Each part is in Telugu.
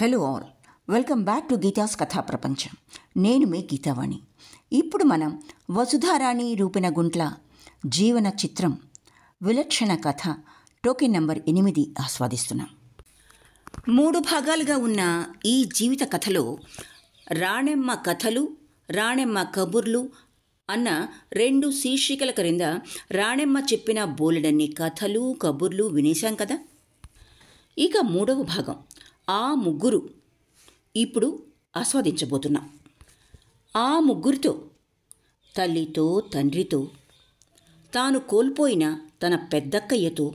hello all welcome back to Geetha's కథా ప్రపంచం నేను మీ గీతావాణి ఇప్పుడు మనం వసుధారాణి రూపిన గుంట్ల జీవన చిత్రం విలక్షణ కథ టోకెన్ నంబర్ ఎనిమిది ఆస్వాదిస్తున్నాం మూడు భాగాలుగా ఉన్న ఈ జీవిత కథలో రాణెమ్మ కథలు రాణెమ్మ కబుర్లు అన్న రెండు శీర్షికల క్రింద రాణెమ్మ చెప్పిన బోలెడన్ని కథలు కబుర్లు వినేశాం కదా ఇక మూడవ భాగం ఆ ముగ్గురు ఇప్పుడు ఆస్వాదించబోతున్నా ఆ ముగ్గురితో తల్లితో తండ్రితో తాను కోల్పోయిన తన పెద్దక్కయ్యతో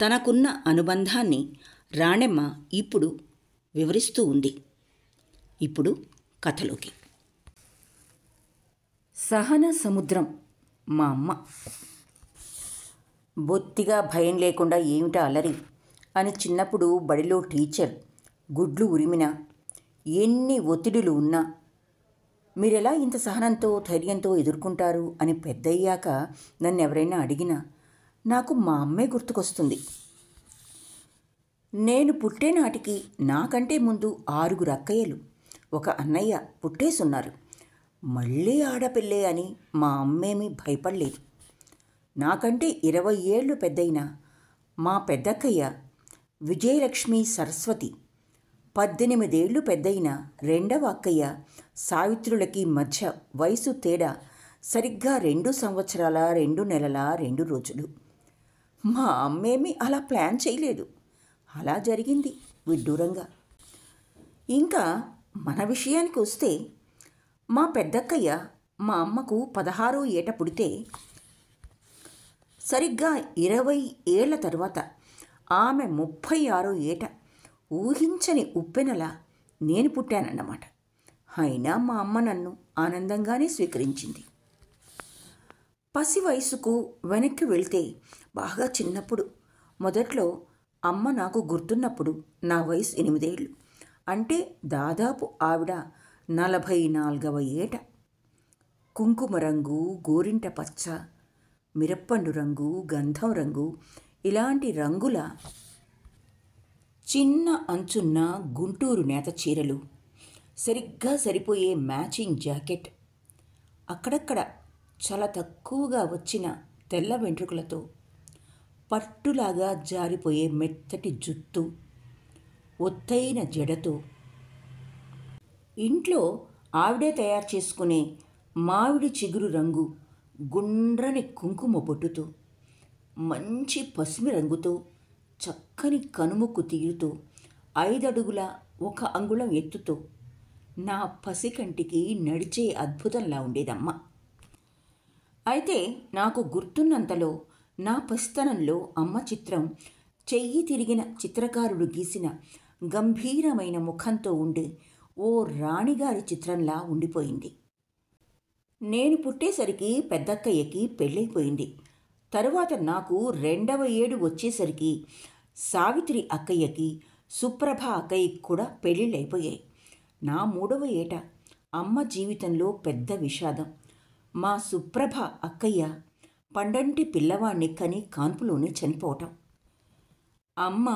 తనకున్న అనుబంధాన్ని రాణెమ్మ ఇప్పుడు వివరిస్తూ ఉంది ఇప్పుడు కథలోకి సహన సముద్రం మా అమ్మ బొత్తిగా భయం లేకుండా ఏమిటా అలరి అని చిన్నప్పుడు బడిలో టీచర్ గుడ్లు ఉరిమినా ఎన్ని ఒత్తిడులు ఉన్నా మీరెలా ఇంత సహనంతో ధైర్యంతో ఎదుర్కొంటారు అని పెద్దయ్యాక నన్ను ఎవరైనా అడిగినా నాకు మా అమ్మే గుర్తుకొస్తుంది నేను పుట్టేనాటికి నాకంటే ముందు ఆరుగురు అక్కయ్యలు ఒక అన్నయ్య పుట్టేసున్నారు మళ్ళీ ఆడపిల్లే అని మా అమ్మేమీ భయపడలేదు నాకంటే ఇరవై ఏళ్ళు పెద్దయినా మా పెద్దక్కయ్య విజయలక్ష్మి సరస్వతి పద్దెనిమిదేళ్లు పెద్దయిన రెండవ అక్కయ్య సావిత్రులకి మధ్య వయసు తేడా సరిగ్గా రెండు సంవత్సరాల రెండు నెలల రెండు రోజులు మా అమ్మేమి అలా ప్లాన్ చేయలేదు అలా జరిగింది విడ్డూరంగా ఇంకా మన విషయానికి వస్తే మా పెద్దక్కయ్య మా అమ్మకు పదహారో ఏట పుడితే సరిగ్గా ఇరవై ఏళ్ల తర్వాత ఆమె ముప్పై ఆరో ఏట ఊహించని ఉప్పెనలా నేను పుట్టానన్నమాట అయినా మా అమ్మ నన్ను ఆనందంగానే స్వీకరించింది పసి వయసుకు వెనక్కి వెళ్తే బాగా చిన్నప్పుడు మొదట్లో అమ్మ నాకు గుర్తున్నప్పుడు నా వయసు ఎనిమిదేళ్ళు అంటే దాదాపు ఆవిడ నలభై నాలుగవ ఏట కుంకుమ రంగు గోరింట పచ్చ మిరప్పండు రంగు గంధం రంగు ఇలాంటి రంగుల చిన్న అంచున్న గుంటూరు నేత చీరలు సరిగ్గా సరిపోయే మ్యాచింగ్ జాకెట్ అక్కడక్కడ చాలా తక్కువగా వచ్చిన తెల్ల వెంట్రుకలతో పట్టులాగా జారిపోయే మెత్తటి జుత్తు ఒత్తైన జడతో ఇంట్లో ఆవిడే తయారు చేసుకునే మామిడి చిగురు రంగు గుండ్రని కుంకుమ బొట్టుతో మంచి పసుమి రంగుతో చక్కని కనుముక్కు తీరుతో ఐదడుగుల ఒక అంగుళం ఎత్తుతో నా పసికంటికి నడిచే అద్భుతంలా ఉండేదమ్మ అయితే నాకు గుర్తున్నంతలో నా పసితనంలో అమ్మ చిత్రం చెయ్యి తిరిగిన చిత్రకారుడు గీసిన గంభీరమైన ముఖంతో ఉండి ఓ రాణిగారి చిత్రంలా ఉండిపోయింది నేను పుట్టేసరికి పెద్దక్కయ్యకి పెళ్ళైపోయింది తరువాత నాకు రెండవ ఏడు వచ్చేసరికి సావిత్రి అక్కయ్యకి సుప్రభ అక్కయ్యకి కూడా పెళ్ళిళ్ళైపోయాయి నా మూడవ ఏట అమ్మ జీవితంలో పెద్ద విషాదం మా సుప్రభ అక్కయ్య పండంటి పిల్లవాణ్ణి కని కాన్పులోనే చనిపోవటం అమ్మ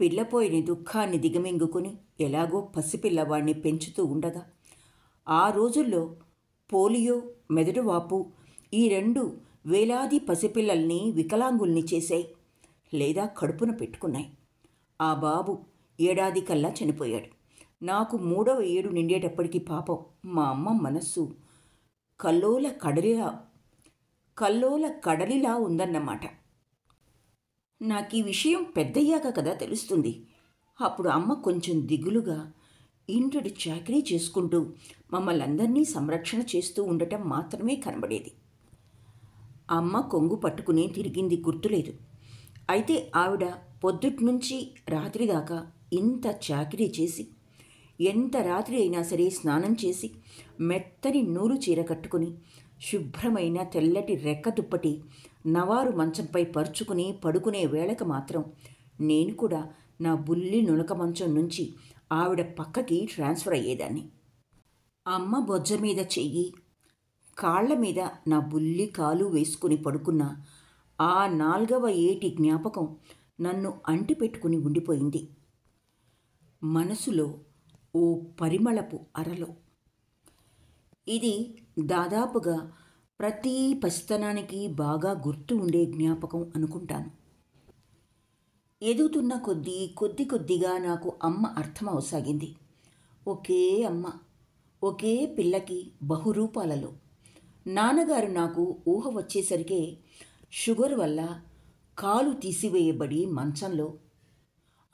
పిల్లపోయిన దుఃఖాన్ని దిగమింగుకొని ఎలాగో పసిపిల్లవాణ్ణి పెంచుతూ ఉండగా ఆ రోజుల్లో పోలియో మెదడువాపు ఈ రెండు వేలాది పసిపిల్లల్ని వికలాంగుల్ని చేశాయి లేదా కడుపున పెట్టుకున్నాయి ఆ బాబు ఏడాది కల్లా చనిపోయాడు నాకు మూడవ ఏడు నిండేటప్పటికి పాపం మా అమ్మ మనస్సు కల్లోల కడలిలా కల్లోల కడలిలా ఉందన్నమాట నాకు ఈ విషయం పెద్దయ్యాక కదా తెలుస్తుంది అప్పుడు అమ్మ కొంచెం దిగులుగా ఇంటి చాకరీ చేసుకుంటూ మమ్మల్ని అందరినీ సంరక్షణ చేస్తూ ఉండటం మాత్రమే కనబడేది అమ్మ కొంగు పట్టుకుని తిరిగింది గుర్తులేదు అయితే ఆవిడ పొద్దుట్నుంచి రాత్రి దాకా ఇంత చాకిరీ చేసి ఎంత రాత్రి అయినా సరే స్నానం చేసి మెత్తని నూలు చీర కట్టుకుని శుభ్రమైన తెల్లటి రెక్క దుప్పటి నవారు మంచంపై పరుచుకుని పడుకునే వేళకు మాత్రం నేను కూడా నా బుల్లి నులక మంచం నుంచి ఆవిడ పక్కకి ట్రాన్స్ఫర్ అయ్యేదాన్ని అమ్మ బొజ్జ మీద చెయ్యి కాళ్ల మీద నా బుల్లి కాలు వేసుకుని పడుకున్న ఆ నాలుగవ ఏటి జ్ఞాపకం నన్ను అంటిపెట్టుకుని ఉండిపోయింది మనసులో ఓ పరిమళపు అరలో ఇది దాదాపుగా ప్రతి పసితనానికి బాగా గుర్తు ఉండే జ్ఞాపకం అనుకుంటాను ఎదుగుతున్న కొద్దీ కొద్ది కొద్దిగా నాకు అమ్మ అర్థం అవసాగింది ఒకే అమ్మ ఒకే పిల్లకి బహురూపాలలో నాన్నగారు నాకు ఊహ వచ్చేసరికే షుగర్ వల్ల కాలు తీసివేయబడి మంచంలో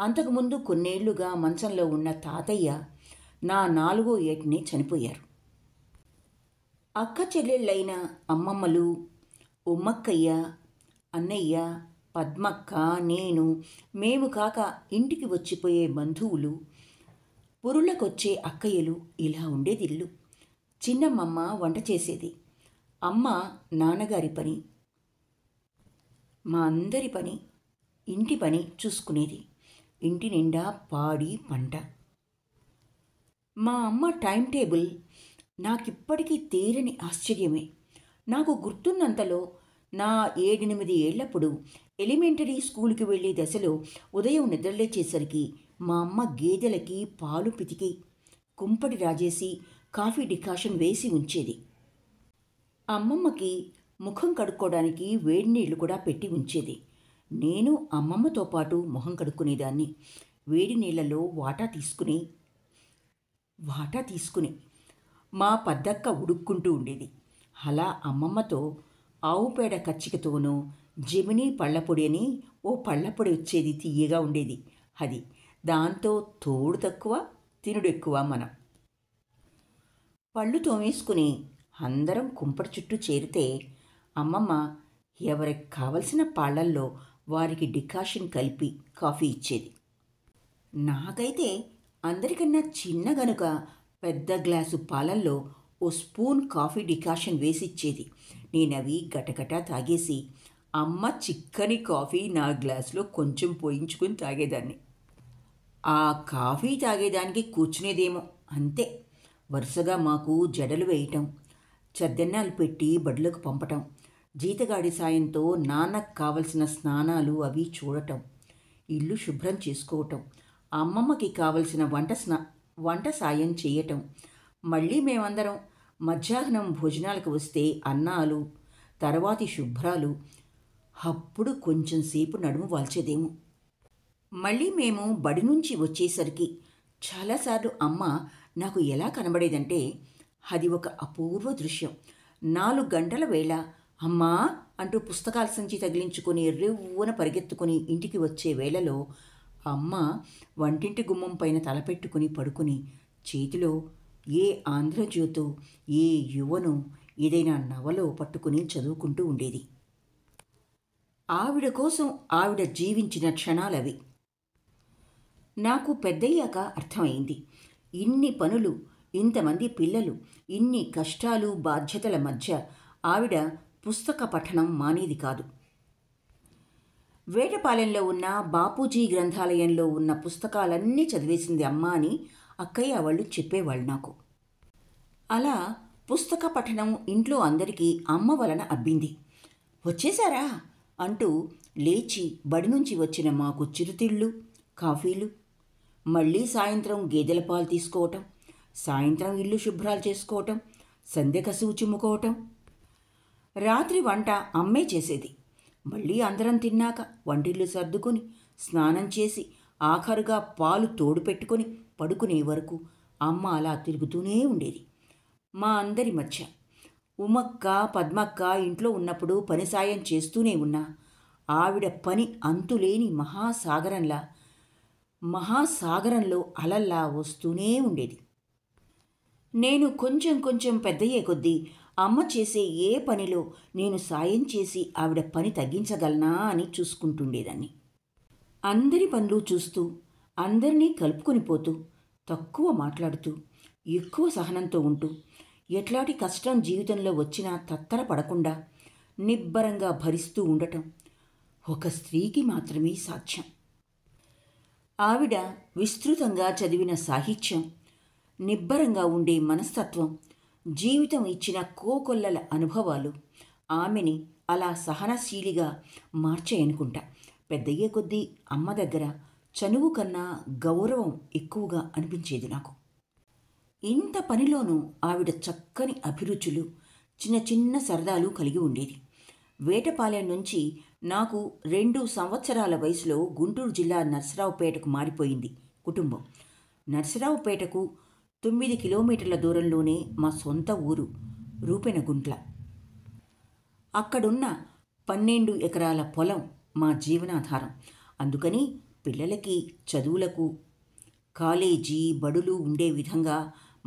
అంతకుముందు కొన్నేళ్లుగా మంచంలో ఉన్న తాతయ్య నా నాలుగో ఏటిని చనిపోయారు అక్క చెల్లెళ్ళైన అమ్మమ్మలు ఉమ్మక్కయ్య అన్నయ్య పద్మక్క నేను మేము కాక ఇంటికి వచ్చిపోయే బంధువులు పురులకొచ్చే అక్కయ్యలు ఇలా ఉండేది ఇల్లు చిన్నమ్మమ్మ వంట చేసేది అమ్మ నాన్నగారి పని మా అందరి పని ఇంటి పని చూసుకునేది ఇంటి నిండా పాడి పంట మా అమ్మ టైం టేబుల్ నాకిప్పటికీ తేరని ఆశ్చర్యమే నాకు గుర్తున్నంతలో నా ఏడెనిమిది ఏళ్లప్పుడు ఎలిమెంటరీ స్కూల్కి వెళ్ళే దశలో ఉదయం నిద్రలేచేసరికి మా అమ్మ గేదెలకి పాలు పితికి కుంపటి రాజేసి కాఫీ డికాషన్ వేసి ఉంచేది అమ్మమ్మకి ముఖం కడుక్కోవడానికి వేడి నీళ్లు కూడా పెట్టి ఉంచేది నేను అమ్మమ్మతో పాటు ముఖం కడుక్కునేదాన్ని వేడి నీళ్ళలో వాటా తీసుకుని వాటా తీసుకుని మా పద్దక్క ఉడుక్కుంటూ ఉండేది అలా అమ్మమ్మతో ఆవు పేడ కచ్చికతోనూ జమినీ పళ్ళపొడి అని ఓ పళ్ళపొడి వచ్చేది తీయగా ఉండేది అది దాంతో తోడు తక్కువ తినుడు ఎక్కువ మనం పళ్ళు తోమేసుకుని అందరం కుంపటి చుట్టూ చేరితే అమ్మమ్మ ఎవరికి కావలసిన పాళ్లల్లో వారికి డికాషన్ కలిపి కాఫీ ఇచ్చేది నాకైతే అందరికన్నా చిన్న గనుక పెద్ద గ్లాసు పాలల్లో ఓ స్పూన్ కాఫీ డికాషన్ వేసిచ్చేది నేనవి గటగటా తాగేసి అమ్మ చిక్కని కాఫీ నా గ్లాసులో కొంచెం పోయించుకుని తాగేదాన్ని ఆ కాఫీ తాగేదానికి కూర్చునేదేమో అంతే వరుసగా మాకు జడలు వేయటం చద్దెన్నాలు పెట్టి బడులకు పంపటం జీతగాడి సాయంతో నాన్నకు కావలసిన స్నానాలు అవి చూడటం ఇల్లు శుభ్రం చేసుకోవటం అమ్మమ్మకి కావలసిన వంట స్నా వంట సాయం చేయటం మళ్ళీ మేమందరం మధ్యాహ్నం భోజనాలకు వస్తే అన్నాలు తర్వాతి శుభ్రాలు అప్పుడు కొంచెం సేపు నడుము వాల్చేదేమో మళ్ళీ మేము బడి నుంచి వచ్చేసరికి చాలాసార్లు అమ్మ నాకు ఎలా కనబడేదంటే అది ఒక అపూర్వ దృశ్యం నాలుగు గంటల వేళ అమ్మా అంటూ పుస్తకాల సంచి తగిలించుకొని రెవ్వున పరిగెత్తుకొని ఇంటికి వచ్చే వేళలో అమ్మ వంటింటి గుమ్మం పైన తలపెట్టుకుని పడుకుని చేతిలో ఏ ఆంధ్రజ్యోతో ఏ యువను ఏదైనా నవలో పట్టుకుని చదువుకుంటూ ఉండేది ఆవిడ కోసం ఆవిడ జీవించిన క్షణాలవి నాకు పెద్దయ్యాక అర్థమైంది ఇన్ని పనులు ఇంతమంది పిల్లలు ఇన్ని కష్టాలు బాధ్యతల మధ్య ఆవిడ పుస్తక పఠనం మానేది కాదు వేటపాలెంలో ఉన్న బాపూజీ గ్రంథాలయంలో ఉన్న పుస్తకాలన్నీ చదివేసింది అమ్మ అని అక్కయ్య వాళ్ళు చెప్పేవాళ్ళు నాకు అలా పుస్తక పఠనం ఇంట్లో అందరికీ అమ్మ వలన అబ్బింది వచ్చేసారా అంటూ లేచి బడి నుంచి వచ్చిన మాకు చిరుతిళ్ళు కాఫీలు మళ్ళీ సాయంత్రం గేదెల పాలు తీసుకోవటం సాయంత్రం ఇల్లు శుభ్రాలు చేసుకోవటం కసువు చిమ్ముకోవటం రాత్రి వంట అమ్మే చేసేది మళ్ళీ అందరం తిన్నాక వంటిల్లు సర్దుకొని స్నానం చేసి ఆఖరుగా పాలు తోడు పెట్టుకొని పడుకునే వరకు అమ్మ అలా తిరుగుతూనే ఉండేది మా అందరి మధ్య ఉమ్మక్క పద్మక్క ఇంట్లో ఉన్నప్పుడు పని సాయం చేస్తూనే ఉన్నా ఆవిడ పని అంతులేని మహాసాగరంలా మహాసాగరంలో అలల్లా వస్తూనే ఉండేది నేను కొంచెం కొంచెం పెద్దయ్యే కొద్దీ అమ్మ చేసే ఏ పనిలో నేను సాయం చేసి ఆవిడ పని తగ్గించగలనా అని చూసుకుంటుండేదాన్ని అందరి పనులు చూస్తూ అందరినీ కలుపుకొని పోతూ తక్కువ మాట్లాడుతూ ఎక్కువ సహనంతో ఉంటూ ఎట్లాంటి కష్టం జీవితంలో వచ్చినా తత్తర పడకుండా నిబ్బరంగా భరిస్తూ ఉండటం ఒక స్త్రీకి మాత్రమే సాధ్యం ఆవిడ విస్తృతంగా చదివిన సాహిత్యం నిబ్బరంగా ఉండే మనస్తత్వం జీవితం ఇచ్చిన కోకొల్లల అనుభవాలు ఆమెని అలా సహనశీలిగా మార్చేయనుకుంటా పెద్దయ్యే కొద్దీ అమ్మ దగ్గర చనువు కన్నా గౌరవం ఎక్కువగా అనిపించేది నాకు ఇంత పనిలోనూ ఆవిడ చక్కని అభిరుచులు చిన్న చిన్న సరదాలు కలిగి ఉండేది వేటపాలెం నుంచి నాకు రెండు సంవత్సరాల వయసులో గుంటూరు జిల్లా నర్సరావుపేటకు మారిపోయింది కుటుంబం నర్సరావుపేటకు తొమ్మిది కిలోమీటర్ల దూరంలోనే మా సొంత ఊరు రూపెనగుంట్ల అక్కడున్న పన్నెండు ఎకరాల పొలం మా జీవనాధారం అందుకని పిల్లలకి చదువులకు కాలేజీ బడులు ఉండే విధంగా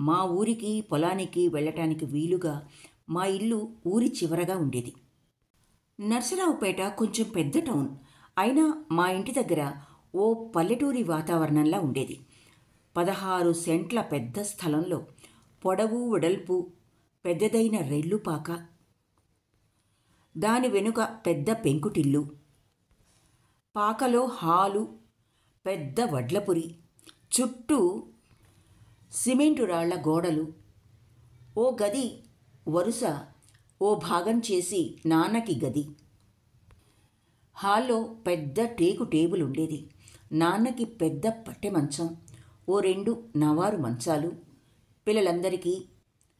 మా ఊరికి పొలానికి వెళ్ళటానికి వీలుగా మా ఇల్లు ఊరి చివరగా ఉండేది నర్సరావుపేట కొంచెం పెద్ద టౌన్ అయినా మా ఇంటి దగ్గర ఓ పల్లెటూరి వాతావరణంలా ఉండేది పదహారు సెంట్ల పెద్ద స్థలంలో పొడవు వెడల్పు పెద్దదైన రెల్లుపాక దాని వెనుక పెద్ద పెంకుటిల్లు పాకలో హాలు పెద్ద వడ్లపురి చుట్టూ సిమెంటు రాళ్ల గోడలు ఓ గది వరుస ఓ భాగం చేసి నాన్నకి గది హాల్లో పెద్ద టేకు టేబుల్ ఉండేది నాన్నకి పెద్ద పట్టె మంచం ఓ రెండు నవారు మంచాలు పిల్లలందరికీ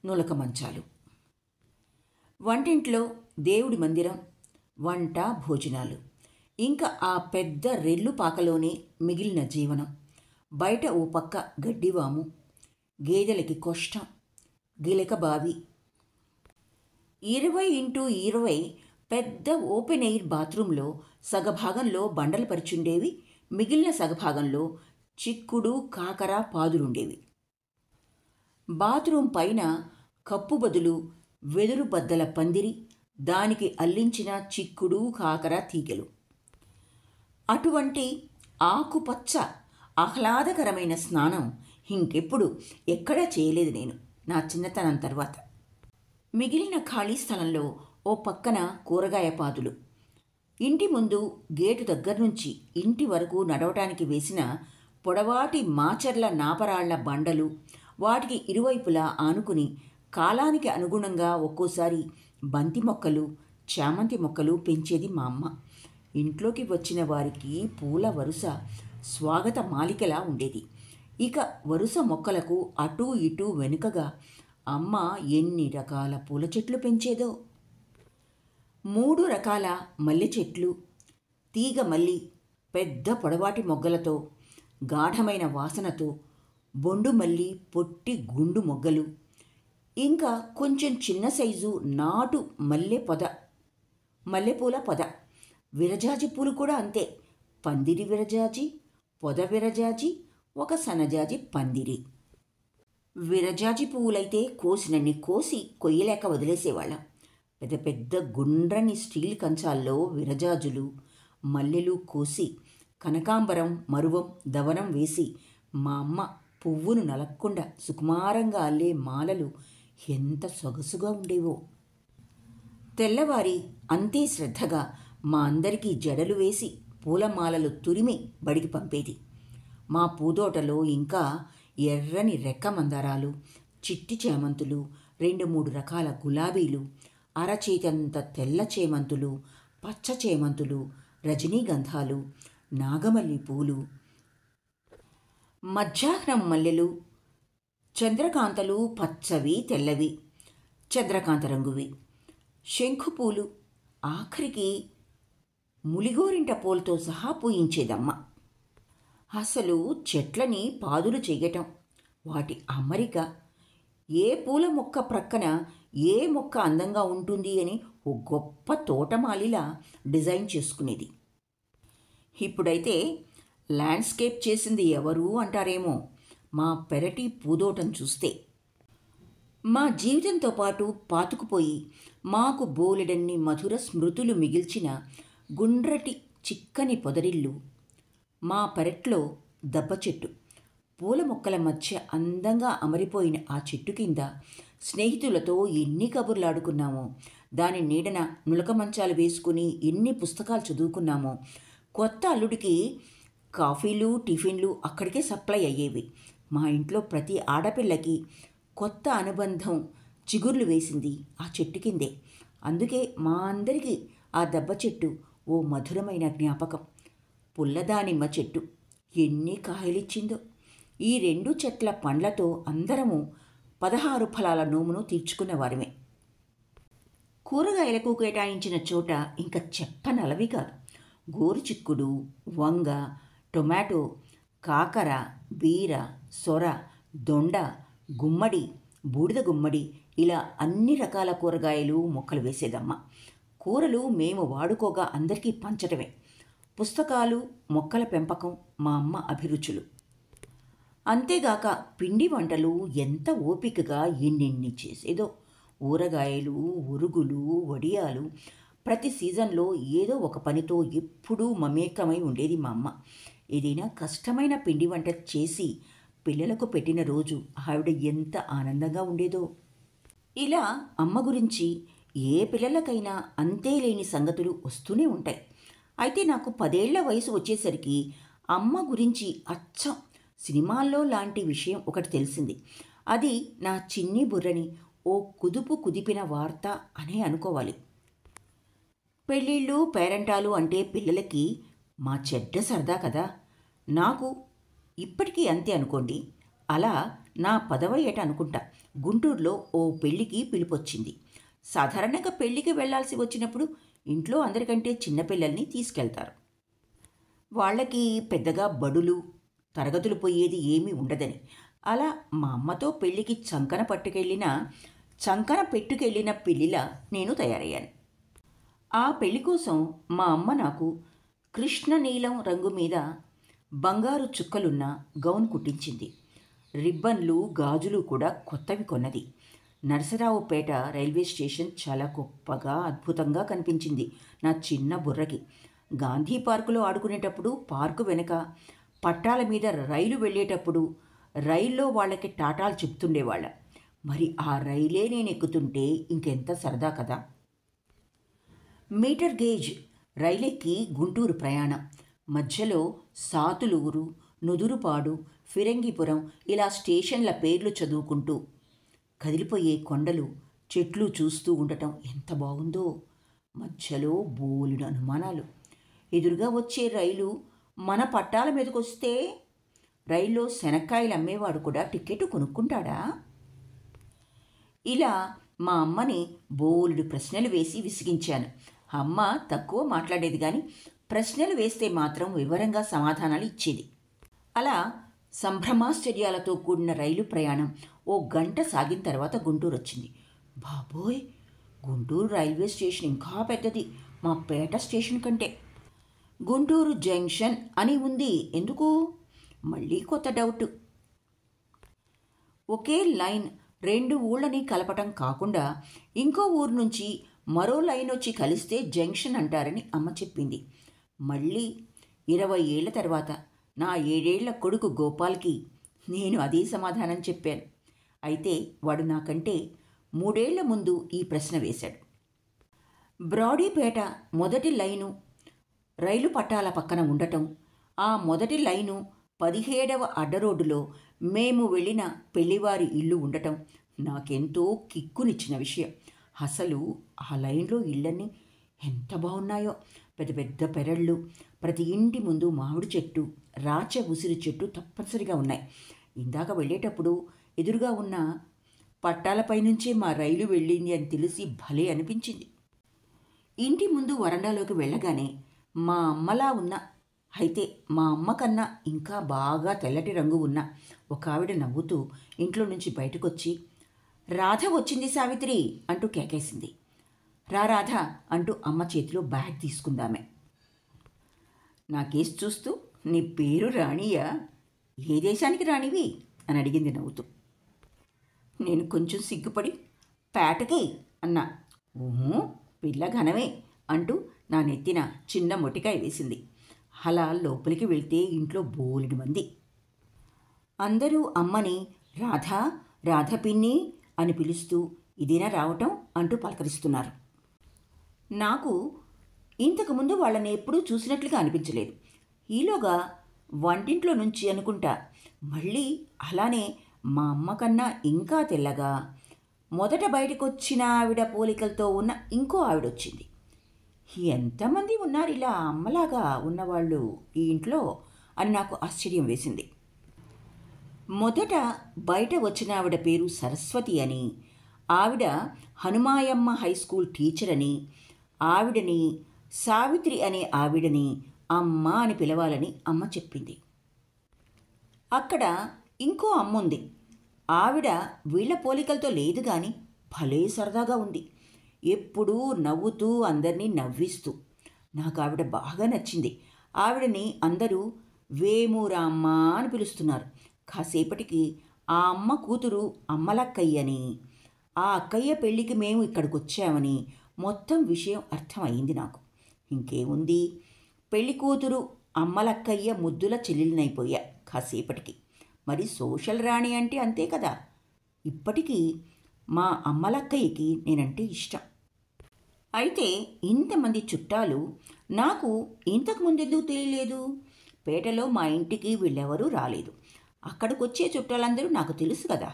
నులక మంచాలు వంటింట్లో దేవుడి మందిరం వంట భోజనాలు ఇంకా ఆ పెద్ద రెల్లు పాకలోనే మిగిలిన జీవనం బయట ఓ పక్క గడ్డివాము గేదెలకి కొష్టం గిలక బావి ఇరవై ఇంటూ ఇరవై పెద్ద ఓపెన్ ఎయిర్ బాత్రూంలో సగభాగంలో బండలు పరిచుండేవి మిగిలిన సగభాగంలో చిక్కుడు కాకర పాదులుండేవి బాత్రూం పైన కప్పు బదులు వెదురు బద్దల పందిరి దానికి అల్లించిన చిక్కుడు కాకర తీగలు అటువంటి ఆకుపచ్చ ఆహ్లాదకరమైన స్నానం ఇంకెప్పుడు ఎక్కడా చేయలేదు నేను నా చిన్నతనం తర్వాత మిగిలిన ఖాళీ స్థలంలో ఓ పక్కన కూరగాయ పాదులు ఇంటి ముందు గేటు దగ్గర నుంచి ఇంటి వరకు నడవటానికి వేసిన పొడవాటి మాచర్ల నాపరాళ్ల బండలు వాటికి ఇరువైపులా ఆనుకుని కాలానికి అనుగుణంగా ఒక్కోసారి బంతి మొక్కలు చామంతి మొక్కలు పెంచేది మా అమ్మ ఇంట్లోకి వచ్చిన వారికి పూల వరుస స్వాగత మాలికలా ఉండేది ఇక వరుస మొక్కలకు అటూ ఇటూ వెనుకగా అమ్మ ఎన్ని రకాల పూల చెట్లు పెంచేదో మూడు రకాల మల్లె చెట్లు తీగ మల్లి పెద్ద పొడవాటి మొగ్గలతో గాఢమైన వాసనతో బొండు మల్లి పొట్టి గుండు మొగ్గలు ఇంకా కొంచెం చిన్న సైజు నాటు మల్లె పొద మల్లెపూల పొద విరజాజి పూలు కూడా అంతే పందిరి విరజాజి పొద విరజాజి ఒక సనజాజి పందిరి విరజాజి పువ్వులైతే కోసినన్ని కోసి కొయ్యలేక వదిలేసేవాళ్ళం పెద్ద పెద్ద గుండ్రని స్టీల్ కంచాల్లో విరజాజులు మల్లెలు కోసి కనకాంబరం మరువం దవనం వేసి మా అమ్మ పువ్వును నలక్కుండా సుకుమారంగా అల్లే మాలలు ఎంత సొగసుగా ఉండేవో తెల్లవారి అంతే శ్రద్ధగా మా అందరికీ జడలు వేసి పూలమాలలు తురిమి బడికి పంపేది మా పూదోటలో ఇంకా ఎర్రని రెక్క మందారాలు చిట్టి చేమంతులు రెండు మూడు రకాల గులాబీలు అరచేతంత తెల్ల చేమంతులు పచ్చ చేమంతులు రజనీగంధాలు నాగమల్లి పూలు మధ్యాహ్నం మల్లెలు చంద్రకాంతలు పచ్చవి తెల్లవి చంద్రకాంత రంగువి శంఖుపూలు ఆఖరికి ములిగోరింట పూలతో సహా పూయించేదమ్మ అసలు చెట్లని పాదులు చేయటం వాటి అమరిక ఏ పూల మొక్క ప్రక్కన ఏ మొక్క అందంగా ఉంటుంది అని ఓ గొప్ప తోటమాలిలా డిజైన్ చేసుకునేది ఇప్పుడైతే ల్యాండ్స్కేప్ చేసింది ఎవరు అంటారేమో మా పెరటి పూదోటం చూస్తే మా జీవితంతో పాటు పాతుకుపోయి మాకు బోలెడన్ని మధుర స్మృతులు మిగిల్చిన గుండ్రటి చిక్కని పొదరిల్లు మా పెరట్లో దెబ్బ చెట్టు పూల మొక్కల మధ్య అందంగా అమరిపోయిన ఆ చెట్టు కింద స్నేహితులతో ఎన్ని కబుర్లాడుకున్నామో దాని నీడన నులక మంచాలు వేసుకుని ఎన్ని పుస్తకాలు చదువుకున్నామో కొత్త అల్లుడికి కాఫీలు టిఫిన్లు అక్కడికే సప్లై అయ్యేవి మా ఇంట్లో ప్రతి ఆడపిల్లకి కొత్త అనుబంధం చిగుర్లు వేసింది ఆ చెట్టు కిందే అందుకే మా అందరికీ ఆ దెబ్బ చెట్టు ఓ మధురమైన జ్ఞాపకం పుల్లదానిమ్మ చెట్టు ఎన్ని కాయలిచ్చిందో ఈ రెండు చెట్ల పండ్లతో అందరము పదహారు ఫలాల నోమును తీర్చుకునేవారమే కూరగాయలకు కేటాయించిన చోట ఇంకా చెప్పనలవి కాదు గోరుచిక్కుడు వంగ టొమాటో కాకర బీర సొర దొండ గుమ్మడి బూడిద గుమ్మడి ఇలా అన్ని రకాల కూరగాయలు మొక్కలు వేసేదమ్మ కూరలు మేము వాడుకోగా అందరికీ పంచటమే పుస్తకాలు మొక్కల పెంపకం మా అమ్మ అభిరుచులు అంతేగాక పిండి వంటలు ఎంత ఓపికగా ఎన్నెన్ని చేసేదో ఊరగాయలు ఉరుగులు వడియాలు ప్రతి సీజన్లో ఏదో ఒక పనితో ఎప్పుడూ మమేకమై ఉండేది మా అమ్మ ఏదైనా కష్టమైన పిండి వంట చేసి పిల్లలకు పెట్టిన రోజు ఆవిడ ఎంత ఆనందంగా ఉండేదో ఇలా అమ్మ గురించి ఏ పిల్లలకైనా అంతే లేని సంగతులు వస్తూనే ఉంటాయి అయితే నాకు పదేళ్ల వయసు వచ్చేసరికి అమ్మ గురించి అచ్చం సినిమాల్లో లాంటి విషయం ఒకటి తెలిసింది అది నా చిన్ని బుర్రని ఓ కుదుపు కుదిపిన వార్త అనే అనుకోవాలి పెళ్ళిళ్ళు పేరెంటాలు అంటే పిల్లలకి మా చెడ్డ సరదా కదా నాకు ఇప్పటికీ అంతే అనుకోండి అలా నా పదవ ఏట అనుకుంటా గుంటూరులో ఓ పెళ్ళికి పిలుపొచ్చింది సాధారణంగా పెళ్ళికి వెళ్లాల్సి వచ్చినప్పుడు ఇంట్లో అందరికంటే చిన్నపిల్లల్ని తీసుకెళ్తారు వాళ్ళకి పెద్దగా బడులు తరగతులు పోయేది ఏమీ ఉండదని అలా మా అమ్మతో పెళ్ళికి చంకన పట్టుకెళ్ళిన చంకన పెట్టుకెళ్ళిన పిల్లిలా నేను తయారయ్యాను ఆ పెళ్లి కోసం మా అమ్మ నాకు కృష్ణ నీలం రంగు మీద బంగారు చుక్కలున్న గౌన్ కుట్టించింది రిబ్బన్లు గాజులు కూడా కొత్తవి కొన్నది నరసరావుపేట రైల్వే స్టేషన్ చాలా గొప్పగా అద్భుతంగా కనిపించింది నా చిన్న బుర్రకి గాంధీ పార్కులో ఆడుకునేటప్పుడు పార్కు వెనుక పట్టాల మీద రైలు వెళ్ళేటప్పుడు రైల్లో వాళ్ళకి టాటాలు చెప్తుండేవాళ్ళ మరి ఆ రైలే నేను ఎక్కుతుంటే ఇంకెంత సరదా కదా మీటర్ గేజ్ రైలెక్కి గుంటూరు ప్రయాణం మధ్యలో సాతులూరు నుదురుపాడు ఫిరంగిపురం ఇలా స్టేషన్ల పేర్లు చదువుకుంటూ కదిలిపోయే కొండలు చెట్లు చూస్తూ ఉండటం ఎంత బాగుందో మధ్యలో బోలుడు అనుమానాలు ఎదురుగా వచ్చే రైలు మన పట్టాల మీదకి వస్తే రైల్లో శనక్కాయలు అమ్మేవాడు కూడా టికెట్ కొనుక్కుంటాడా ఇలా మా అమ్మని బోలుడు ప్రశ్నలు వేసి విసిగించాను అమ్మ తక్కువ మాట్లాడేది కానీ ప్రశ్నలు వేస్తే మాత్రం వివరంగా సమాధానాలు ఇచ్చేది అలా సంభ్రమాశ్చర్యాలతో కూడిన రైలు ప్రయాణం ఓ గంట సాగిన తర్వాత గుంటూరు వచ్చింది బాబోయ్ గుంటూరు రైల్వే స్టేషన్ ఇంకా పెద్దది మా పేట స్టేషన్ కంటే గుంటూరు జంక్షన్ అని ఉంది ఎందుకు మళ్ళీ కొత్త డౌట్ ఒకే లైన్ రెండు ఊళ్ళని కలపటం కాకుండా ఇంకో ఊరు నుంచి మరో లైన్ వచ్చి కలిస్తే జంక్షన్ అంటారని అమ్మ చెప్పింది మళ్ళీ ఇరవై ఏళ్ల తర్వాత నా ఏడేళ్ల కొడుకు గోపాల్కి నేను అదే సమాధానం చెప్పాను అయితే వాడు నాకంటే మూడేళ్ల ముందు ఈ ప్రశ్న వేశాడు బ్రాడీపేట మొదటి లైను రైలు పట్టాల పక్కన ఉండటం ఆ మొదటి లైను పదిహేడవ అడ్డరోడ్డులో మేము వెళ్ళిన పెళ్లివారి ఇల్లు ఉండటం నాకెంతో కిక్కునిచ్చిన విషయం అసలు ఆ లైన్లో ఇళ్ళన్నీ ఎంత బాగున్నాయో పెద్ద పెద్ద పెరళ్ళు ప్రతి ఇంటి ముందు మామిడి చెట్టు రాచ ఉసిరి చెట్టు తప్పనిసరిగా ఉన్నాయి ఇందాక వెళ్ళేటప్పుడు ఎదురుగా ఉన్న పట్టాలపై నుంచి మా రైలు వెళ్ళింది అని తెలిసి భలే అనిపించింది ఇంటి ముందు వరండాలోకి వెళ్ళగానే మా అమ్మలా ఉన్న అయితే మా అమ్మ కన్నా ఇంకా బాగా తెల్లటి రంగు ఉన్న ఒక ఆవిడ నవ్వుతూ ఇంట్లో నుంచి బయటకొచ్చి రాధ వచ్చింది సావిత్రి అంటూ కేకేసింది రా రాధ అంటూ అమ్మ చేతిలో బ్యాగ్ తీసుకుందామే కేసు చూస్తూ నీ పేరు రాణియా ఏ దేశానికి రాణివి అని అడిగింది నవ్వుతూ నేను కొంచెం సిగ్గుపడి పేటకి అన్నా ఊహు పిల్ల ఘనమే అంటూ నా నెత్తిన చిన్న మొటికాయ వేసింది అలా లోపలికి వెళ్తే ఇంట్లో బోలిడి మంది అందరూ అమ్మని రాధ రాధ పిన్ని అని పిలుస్తూ ఇదేనా రావటం అంటూ పలకరిస్తున్నారు నాకు ఇంతకుముందు వాళ్ళని ఎప్పుడూ చూసినట్లుగా అనిపించలేదు ఈలోగా వంటింట్లో నుంచి అనుకుంటా మళ్ళీ అలానే మా అమ్మ కన్నా ఇంకా తెల్లగా మొదట బయటకు వచ్చిన ఆవిడ పోలికలతో ఉన్న ఇంకో ఆవిడొచ్చింది ఎంతమంది ఉన్నారు ఇలా అమ్మలాగా ఉన్నవాళ్ళు ఈ ఇంట్లో అని నాకు ఆశ్చర్యం వేసింది మొదట బయట వచ్చిన ఆవిడ పేరు సరస్వతి అని ఆవిడ హనుమాయమ్మ హై స్కూల్ టీచర్ అని ఆవిడని సావిత్రి అనే ఆవిడని అమ్మ అని పిలవాలని అమ్మ చెప్పింది అక్కడ ఇంకో అమ్మ ఉంది ఆవిడ వీళ్ళ పోలికలతో లేదు కానీ భలే సరదాగా ఉంది ఎప్పుడూ నవ్వుతూ అందరినీ నవ్విస్తూ నాకు ఆవిడ బాగా నచ్చింది ఆవిడని అందరూ వేమూరామ్మ అని పిలుస్తున్నారు కాసేపటికి ఆ అమ్మ కూతురు అమ్మలక్కయ్యని ఆ అక్కయ్య పెళ్ళికి మేము ఇక్కడికి వచ్చామని మొత్తం విషయం అర్థమైంది నాకు ఇంకేముంది పెళ్లి కూతురు అమ్మలక్కయ్య ముద్దుల చెల్లెలినైపోయా కాసేపటికి మరి సోషల్ రాణి అంటే అంతే కదా ఇప్పటికీ మా అమ్మలక్కయ్యకి నేనంటే ఇష్టం అయితే ఇంతమంది చుట్టాలు నాకు ఇంతకు ముందెందుకు తెలియలేదు పేటలో మా ఇంటికి వీళ్ళెవరూ రాలేదు అక్కడికి వచ్చే చుట్టాలందరూ నాకు తెలుసు కదా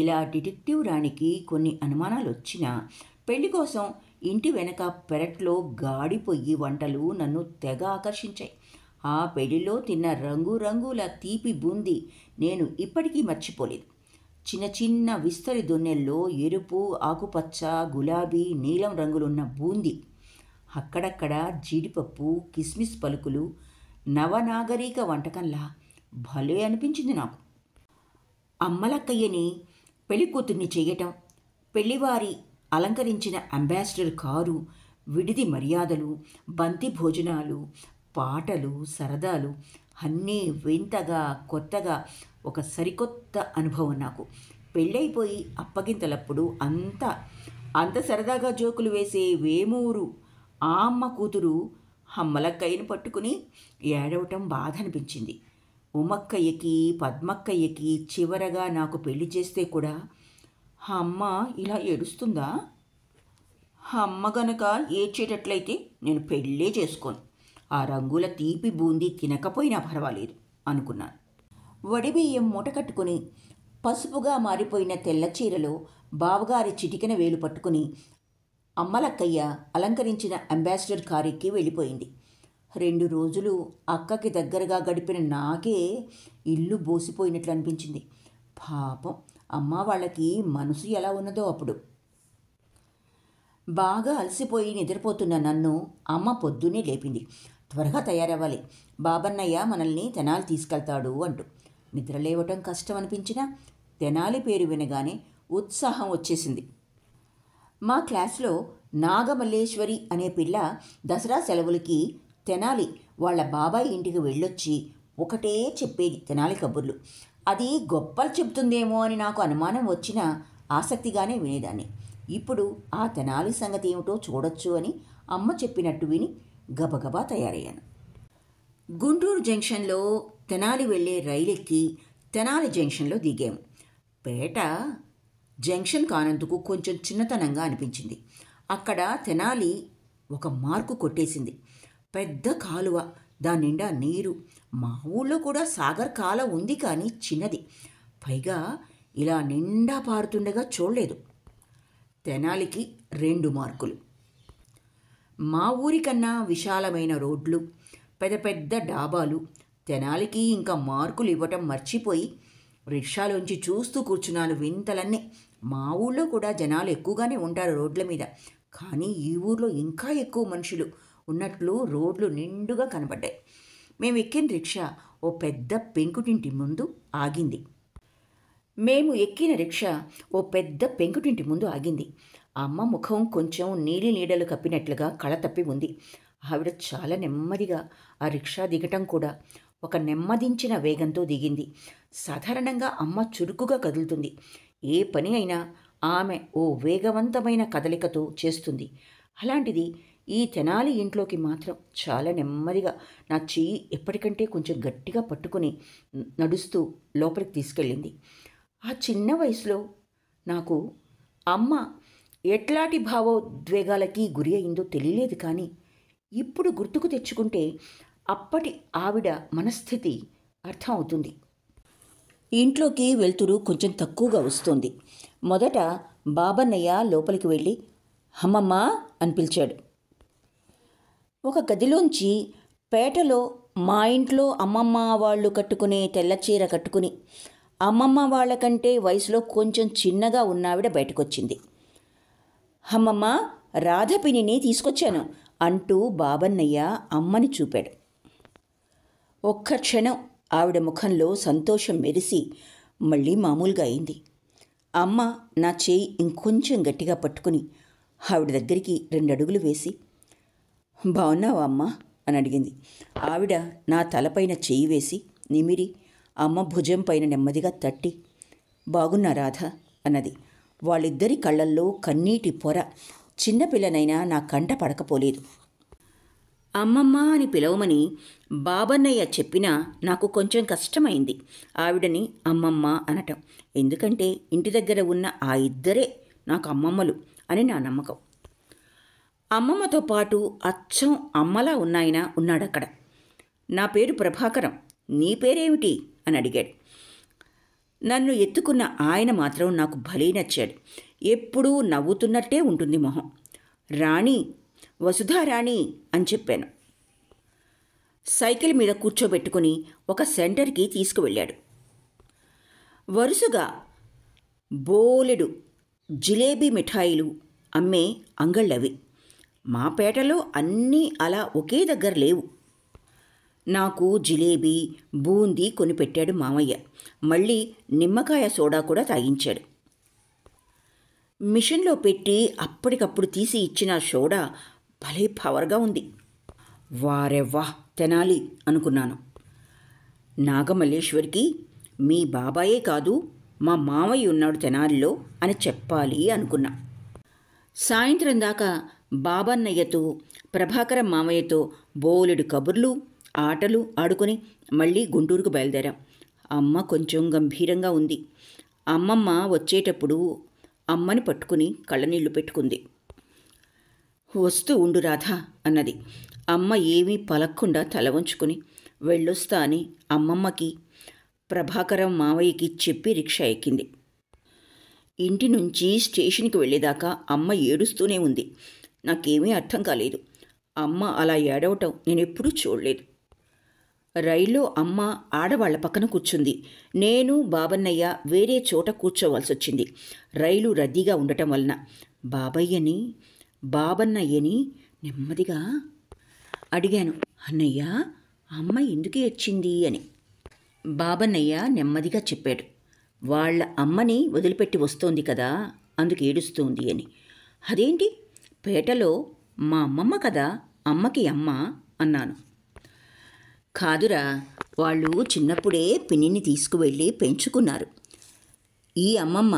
ఇలా డిటెక్టివ్ రాణికి కొన్ని అనుమానాలు వచ్చినా పెళ్లి కోసం ఇంటి వెనక పెరట్లో గాడిపోయి వంటలు నన్ను తెగ ఆకర్షించాయి ఆ పెళ్లిలో తిన్న రంగురంగుల తీపి బూంది నేను ఇప్పటికీ మర్చిపోలేదు చిన్న చిన్న విస్తరి దొన్నెల్లో ఎరుపు ఆకుపచ్చ గులాబీ నీలం రంగులున్న బూంది అక్కడక్కడ జీడిపప్పు కిస్మిస్ పలుకులు నవనాగరిక వంటకంలా భలే అనిపించింది నాకు అమ్మలక్కయ్యని పెళ్ళికూతుర్ని చేయటం పెళ్లివారి అలంకరించిన అంబాసిడర్ కారు విడిది మర్యాదలు బంతి భోజనాలు పాటలు సరదాలు అన్నీ వింతగా కొత్తగా ఒక సరికొత్త అనుభవం నాకు పెళ్ళైపోయి అప్పగింతలప్పుడు అంత అంత సరదాగా జోకులు వేసే వేమూరు ఆ అమ్మ కూతురు అమ్మలక్కయ్యను పట్టుకుని ఏడవటం బాధ అనిపించింది ఉమక్కయ్యకి పద్మక్కయ్యకి చివరగా నాకు పెళ్లి చేస్తే కూడా ఆ అమ్మ ఇలా ఏడుస్తుందా ఆ అమ్మ గనక ఏడ్చేటట్లయితే నేను పెళ్ళే చేసుకోను ఆ రంగుల తీపి బూందీ తినకపోయినా పర్వాలేదు అనుకున్నాను వడిబియ్యం మూట కట్టుకుని పసుపుగా మారిపోయిన తెల్ల చీరలో బావగారి చిటికన వేలు పట్టుకుని అమ్మలక్కయ్య అలంకరించిన అంబాసిడర్ కారెక్కి వెళ్ళిపోయింది రెండు రోజులు అక్కకి దగ్గరగా గడిపిన నాకే ఇల్లు బోసిపోయినట్లు అనిపించింది పాపం అమ్మ వాళ్ళకి మనసు ఎలా ఉన్నదో అప్పుడు బాగా అలసిపోయి నిద్రపోతున్న నన్ను అమ్మ పొద్దునే లేపింది త్వరగా తయారవ్వాలి బాబన్నయ్య మనల్ని తెనాలి తీసుకెళ్తాడు అంటూ నిద్రలేవటం కష్టం అనిపించినా తెనాలి పేరు వినగానే ఉత్సాహం వచ్చేసింది మా క్లాస్లో నాగమల్లేశ్వరి అనే పిల్ల దసరా సెలవులకి తెనాలి వాళ్ళ బాబాయ్ ఇంటికి వెళ్ళొచ్చి ఒకటే చెప్పేది తెనాలి కబుర్లు అది గొప్పలు చెప్తుందేమో అని నాకు అనుమానం వచ్చిన ఆసక్తిగానే వినేదాన్ని ఇప్పుడు ఆ తెనాలి సంగతి ఏమిటో చూడొచ్చు అని అమ్మ చెప్పినట్టు విని గబగబా తయారయ్యాను గుంటూరు జంక్షన్లో తెనాలి వెళ్ళే రైలెక్కి తెనాలి జంక్షన్లో దిగాము పేట జంక్షన్ కానందుకు కొంచెం చిన్నతనంగా అనిపించింది అక్కడ తెనాలి ఒక మార్కు కొట్టేసింది పెద్ద కాలువ దాని నిండా నీరు మా ఊళ్ళో కూడా సాగర్ కాల ఉంది కానీ చిన్నది పైగా ఇలా నిండా పారుతుండగా చూడలేదు తెనాలికి రెండు మార్కులు మా ఊరికన్నా విశాలమైన రోడ్లు పెద్ద పెద్ద డాబాలు తెనాలికి ఇంకా మార్కులు ఇవ్వటం మర్చిపోయి రిక్షాలోంచి చూస్తూ కూర్చున్నాను వింతలన్నీ మా ఊళ్ళో కూడా జనాలు ఎక్కువగానే ఉంటారు రోడ్ల మీద కానీ ఈ ఊర్లో ఇంకా ఎక్కువ మనుషులు ఉన్నట్లు రోడ్లు నిండుగా కనబడ్డాయి మేము ఎక్కిన రిక్షా ఓ పెద్ద పెంకుటింటి ముందు ఆగింది మేము ఎక్కిన రిక్షా ఓ పెద్ద పెంకుటింటి ముందు ఆగింది అమ్మ ముఖం కొంచెం నీలి నీడలు కప్పినట్లుగా కళ తప్పి ఉంది ఆవిడ చాలా నెమ్మదిగా ఆ రిక్షా దిగటం కూడా ఒక నెమ్మదించిన వేగంతో దిగింది సాధారణంగా అమ్మ చురుకుగా కదులుతుంది ఏ పని అయినా ఆమె ఓ వేగవంతమైన కదలికతో చేస్తుంది అలాంటిది ఈ తెనాలి ఇంట్లోకి మాత్రం చాలా నెమ్మదిగా నా చెయ్యి ఎప్పటికంటే కొంచెం గట్టిగా పట్టుకుని నడుస్తూ లోపలికి తీసుకెళ్ళింది ఆ చిన్న వయసులో నాకు అమ్మ ఎట్లాంటి భావోద్వేగాలకి గురి అయిందో తెలియలేదు కానీ ఇప్పుడు గుర్తుకు తెచ్చుకుంటే అప్పటి ఆవిడ మనస్థితి అర్థం అవుతుంది ఇంట్లోకి వెళ్తురు కొంచెం తక్కువగా వస్తుంది మొదట బాబన్నయ్య లోపలికి వెళ్ళి అమ్మమ్మ అని పిలిచాడు ఒక గదిలోంచి పేటలో మా ఇంట్లో అమ్మమ్మ వాళ్ళు కట్టుకునే తెల్ల చీర కట్టుకుని అమ్మమ్మ వాళ్ళకంటే వయసులో కొంచెం చిన్నగా ఉన్నావిడ బయటకొచ్చింది అమ్మమ్మ రాధపిణిని తీసుకొచ్చాను అంటూ బాబన్నయ్య అమ్మని చూపాడు ఒక్క క్షణం ఆవిడ ముఖంలో సంతోషం మెరిసి మళ్ళీ మామూలుగా అయింది అమ్మ నా చేయి ఇంకొంచెం గట్టిగా పట్టుకుని ఆవిడ దగ్గరికి రెండు అడుగులు వేసి బాగున్నావా అమ్మ అని అడిగింది ఆవిడ నా తలపైన చేయి వేసి నిమిరి అమ్మ భుజం పైన నెమ్మదిగా తట్టి బాగున్నా రాధ అన్నది వాళ్ళిద్దరి కళ్ళల్లో కన్నీటి పొర చిన్నపిల్లనైనా నా కంట పడకపోలేదు అమ్మమ్మ అని పిలవమని బాబన్నయ్య చెప్పినా నాకు కొంచెం కష్టమైంది ఆవిడని అమ్మమ్మ అనటం ఎందుకంటే ఇంటి దగ్గర ఉన్న ఆ ఇద్దరే నాకు అమ్మమ్మలు అని నా నమ్మకం అమ్మమ్మతో పాటు అచ్చం అమ్మలా ఉన్నాయన ఉన్నాడక్కడ నా పేరు ప్రభాకరం నీ పేరేమిటి అని అడిగాడు నన్ను ఎత్తుకున్న ఆయన మాత్రం నాకు భలే నచ్చాడు ఎప్పుడూ నవ్వుతున్నట్టే ఉంటుంది మొహం రాణి వసుధారాణి అని చెప్పాను సైకిల్ మీద కూర్చోబెట్టుకుని ఒక సెంటర్కి తీసుకువెళ్ళాడు వరుసగా బోలెడు జిలేబీ మిఠాయిలు అమ్మే అంగళ్ళవి మా పేటలో అన్నీ అలా ఒకే దగ్గర లేవు నాకు జిలేబీ బూందీ కొనిపెట్టాడు మామయ్య మళ్ళీ నిమ్మకాయ సోడా కూడా తాగించాడు మిషన్లో పెట్టి అప్పటికప్పుడు తీసి ఇచ్చిన సోడా భలే పవర్గా ఉంది వారెవ్వా తెనాలి అనుకున్నాను నాగమల్లేశ్వరికి మీ బాబాయే కాదు మా మామయ్య ఉన్నాడు తెనాలిలో అని చెప్పాలి అనుకున్నా సాయంత్రం దాకా బాబన్నయ్యతో ప్రభాకర మామయ్యతో బోలెడు కబుర్లు ఆటలు ఆడుకొని మళ్ళీ గుంటూరుకు బయలుదేరాం అమ్మ కొంచెం గంభీరంగా ఉంది అమ్మమ్మ వచ్చేటప్పుడు అమ్మని పట్టుకుని కళ్ళనీళ్లు పెట్టుకుంది వస్తూ ఉండు రాధా అన్నది అమ్మ ఏమీ పలక్కుండా తల వంచుకుని వెళ్ళొస్తా అని అమ్మమ్మకి ప్రభాకరం మావయ్యకి చెప్పి రిక్షా ఎక్కింది ఇంటి నుంచి స్టేషన్కి వెళ్ళేదాకా అమ్మ ఏడుస్తూనే ఉంది నాకేమీ అర్థం కాలేదు అమ్మ అలా ఏడవటం నేను ఎప్పుడూ చూడలేదు రైల్లో అమ్మ ఆడవాళ్ల పక్కన కూర్చుంది నేను బాబన్నయ్య వేరే చోట కూర్చోవలసి వచ్చింది రైలు రద్దీగా ఉండటం వలన బాబయ్యని బాబన్నయ్యని నెమ్మదిగా అడిగాను అన్నయ్య అమ్మ ఎందుకు వచ్చింది అని బాబన్నయ్య నెమ్మదిగా చెప్పాడు వాళ్ళ అమ్మని వదిలిపెట్టి వస్తోంది కదా అందుకు ఏడుస్తోంది అని అదేంటి పేటలో మా అమ్మమ్మ కదా అమ్మకి అమ్మ అన్నాను కాదురా వాళ్ళు చిన్నప్పుడే పిన్నిని తీసుకువెళ్ళి పెంచుకున్నారు ఈ అమ్మమ్మ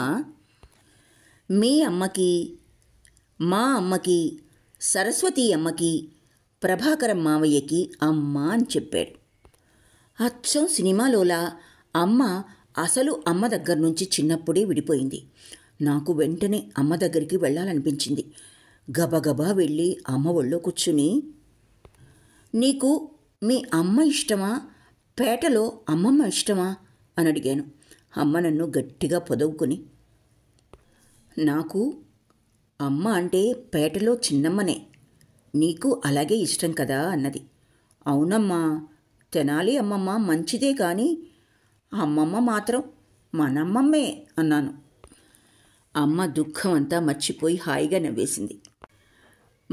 మీ అమ్మకి మా అమ్మకి సరస్వతి అమ్మకి ప్రభాకరం మావయ్యకి అమ్మ అని చెప్పాడు అచ్చం సినిమాలోలా అమ్మ అసలు అమ్మ దగ్గర నుంచి చిన్నప్పుడే విడిపోయింది నాకు వెంటనే అమ్మ దగ్గరికి వెళ్ళాలనిపించింది గబగబా వెళ్ళి అమ్మ ఒళ్ళో కూర్చుని నీకు మీ అమ్మ ఇష్టమా పేటలో అమ్మమ్మ ఇష్టమా అని అడిగాను అమ్మ నన్ను గట్టిగా పొదవుకుని నాకు అమ్మ అంటే పేటలో చిన్నమ్మనే నీకు అలాగే ఇష్టం కదా అన్నది అవునమ్మా తెనాలి అమ్మమ్మ మంచిదే కానీ అమ్మమ్మ మాత్రం మనమ్మమ్మే అన్నాను అమ్మ దుఃఖం అంతా మర్చిపోయి హాయిగా నవ్వేసింది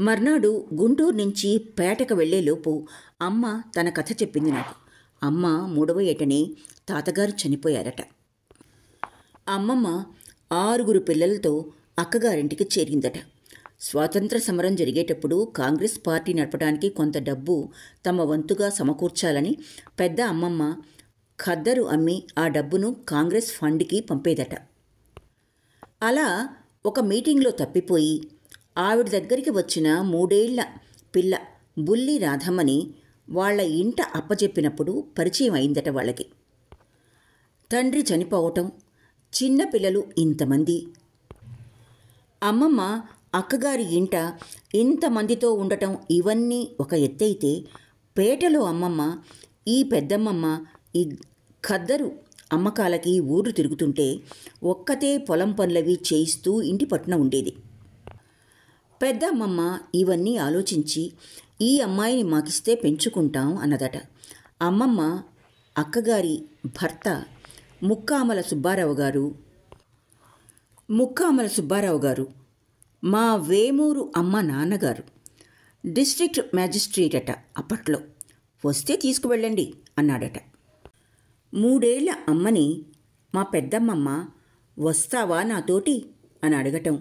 మర్నాడు గుంటూరు నుంచి పేటకు వెళ్లేలోపు అమ్మ తన కథ చెప్పింది నాకు అమ్మ మూడవ ఏటనే తాతగారు చనిపోయారట అమ్మమ్మ ఆరుగురు పిల్లలతో అక్కగారింటికి చేరిందట స్వాతంత్ర సమరం జరిగేటప్పుడు కాంగ్రెస్ పార్టీ నడపడానికి కొంత డబ్బు తమ వంతుగా సమకూర్చాలని పెద్ద అమ్మమ్మ ఖద్దరు అమ్మి ఆ డబ్బును కాంగ్రెస్ ఫండ్కి పంపేదట అలా ఒక మీటింగ్లో తప్పిపోయి ఆవిడ దగ్గరికి వచ్చిన మూడేళ్ల పిల్ల బుల్లి రాధమ్మని వాళ్ల ఇంట అప్పచెప్పినప్పుడు పరిచయం అయిందట వాళ్ళకి తండ్రి చనిపోవటం చిన్న పిల్లలు ఇంతమంది అమ్మమ్మ అక్కగారి ఇంట ఇంతమందితో ఉండటం ఇవన్నీ ఒక ఎత్తైతే పేటలో అమ్మమ్మ ఈ పెద్దమ్మమ్మ ఈ ఖద్దరు అమ్మకాలకి ఊరు తిరుగుతుంటే ఒక్కతే పొలం పనులవి చేయిస్తూ ఇంటి పట్టున ఉండేది పెద్ద అమ్మమ్మ ఇవన్నీ ఆలోచించి ఈ అమ్మాయిని మాకిస్తే పెంచుకుంటాం అన్నదట అమ్మమ్మ అక్కగారి భర్త ముక్కామల సుబ్బారావు గారు ముక్కామల సుబ్బారావు గారు మా వేమూరు అమ్మ నాన్నగారు డిస్ట్రిక్ట్ మ్యాజిస్ట్రేట్ అట అప్పట్లో వస్తే తీసుకువెళ్ళండి అన్నాడట మూడేళ్ల అమ్మని మా పెద్దమ్మమ్మ వస్తావా నాతోటి అని అడగటం